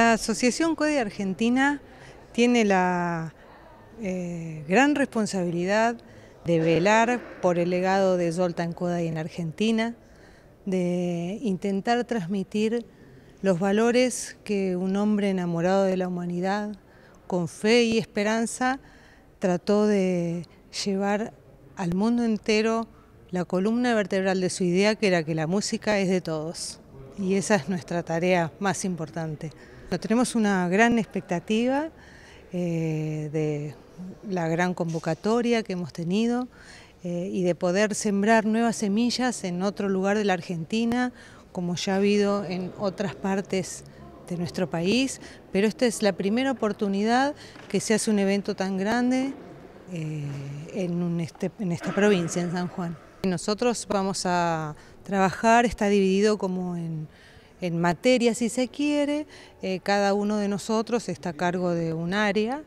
La Asociación CODE Argentina tiene la eh, gran responsabilidad de velar por el legado de Zoltan y en Argentina, de intentar transmitir los valores que un hombre enamorado de la humanidad, con fe y esperanza, trató de llevar al mundo entero la columna vertebral de su idea, que era que la música es de todos. Y esa es nuestra tarea más importante. Tenemos una gran expectativa eh, de la gran convocatoria que hemos tenido eh, y de poder sembrar nuevas semillas en otro lugar de la Argentina, como ya ha habido en otras partes de nuestro país, pero esta es la primera oportunidad que se hace un evento tan grande eh, este, en esta provincia, en San Juan. Nosotros vamos a trabajar, está dividido como en en materia, si se quiere. Eh, cada uno de nosotros está a cargo de un área.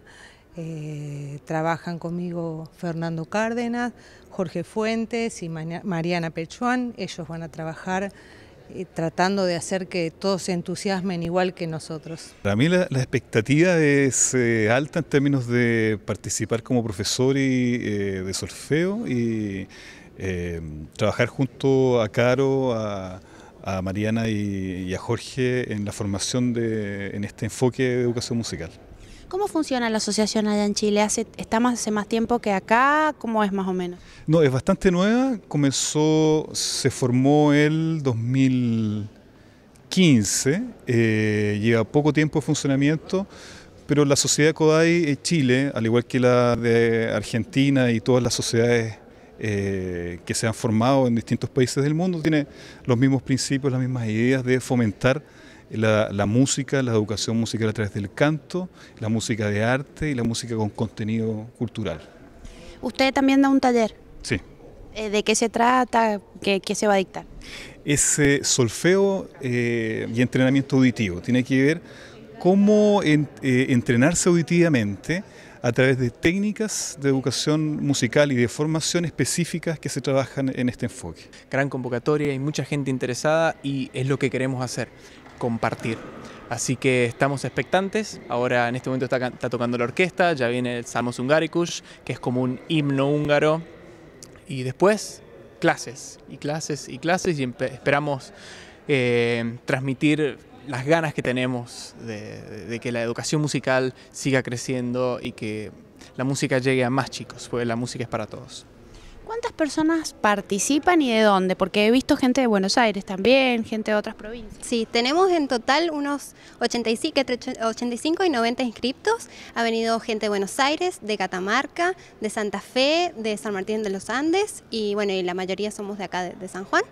Eh, trabajan conmigo Fernando Cárdenas, Jorge Fuentes y Mariana Pechuan... Ellos van a trabajar eh, tratando de hacer que todos se entusiasmen igual que nosotros. Para mí la, expectativa es alta en términos de participar como profesor y, de solfeo y trabajar junto a Caro, a a Mariana y, a Jorge en la formación de, en este enfoque de educación musical. ¿Cómo funciona la asociación allá en Chile? ¿Hace, ¿Está más, hace más tiempo que acá? ¿Cómo es más o menos? No, es bastante nueva. Comenzó, se formó el 2015. Eh, lleva poco tiempo de funcionamiento, pero la sociedad CODAI Chile, al igual que la de Argentina y todas las sociedades eh, que se han formado en distintos países del mundo, tiene los mismos principios, las mismas ideas de fomentar la, música, la educación musical a través del canto, la música de arte y la música con contenido cultural. Usted también da un taller. Sí. Eh, ¿De qué se trata? ¿Qué, se va a dictar? Es eh, solfeo y entrenamiento auditivo. Tiene que ver cómo entrenarse auditivamente a través de técnicas de educación musical y de formación específicas que se trabajan en este enfoque. Gran convocatoria, hay mucha gente interesada y es lo que queremos hacer, compartir. Así que estamos expectantes. Ahora en este momento está, tocando la orquesta, ya viene el Salmos Hungaricus, que es como un himno húngaro. Y después, clases, y clases, y clases, y esperamos eh, transmitir las ganas que tenemos de, que la educación musical siga creciendo y que la música llegue a más chicos, porque la música es para todos. ¿Cuántas personas participan y de dónde? Porque he visto gente de Buenos Aires también, gente de otras provincias. Sí, tenemos en total unos 85, 85 y 90 inscriptos. Ha venido gente de Buenos Aires, de Catamarca, de Santa Fe, de San Martín de los Andes y bueno, y la mayoría somos de acá, de, San Juan.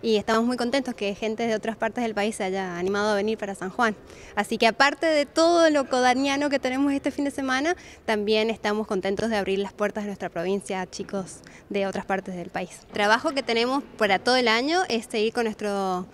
Y estamos muy contentos que gente de otras partes del país se haya animado a venir para San Juan. Así que aparte de todo lo codaniano que tenemos este fin de semana, también estamos contentos de abrir las puertas de nuestra provincia a chicos de otras partes del país. trabajo que tenemos para todo el año es seguir con nuestro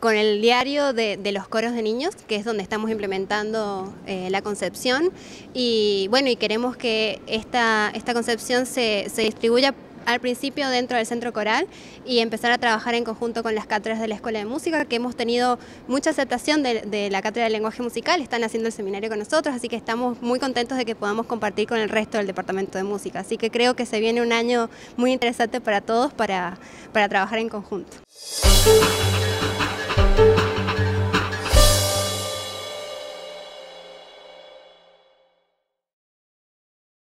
con el diario de, los coros de niños, que es donde estamos implementando eh, la concepción. Y bueno, y queremos que esta, esta concepción se, se distribuya al principio dentro del centro coral y empezar a trabajar en conjunto con las cátedras de la Escuela de Música, que hemos tenido mucha aceptación de, la cátedra de lenguaje musical, están haciendo el seminario con nosotros, así que estamos muy contentos de que podamos compartir con el resto del Departamento de Música. Así que creo que se viene un año muy interesante para todos para, para trabajar en conjunto.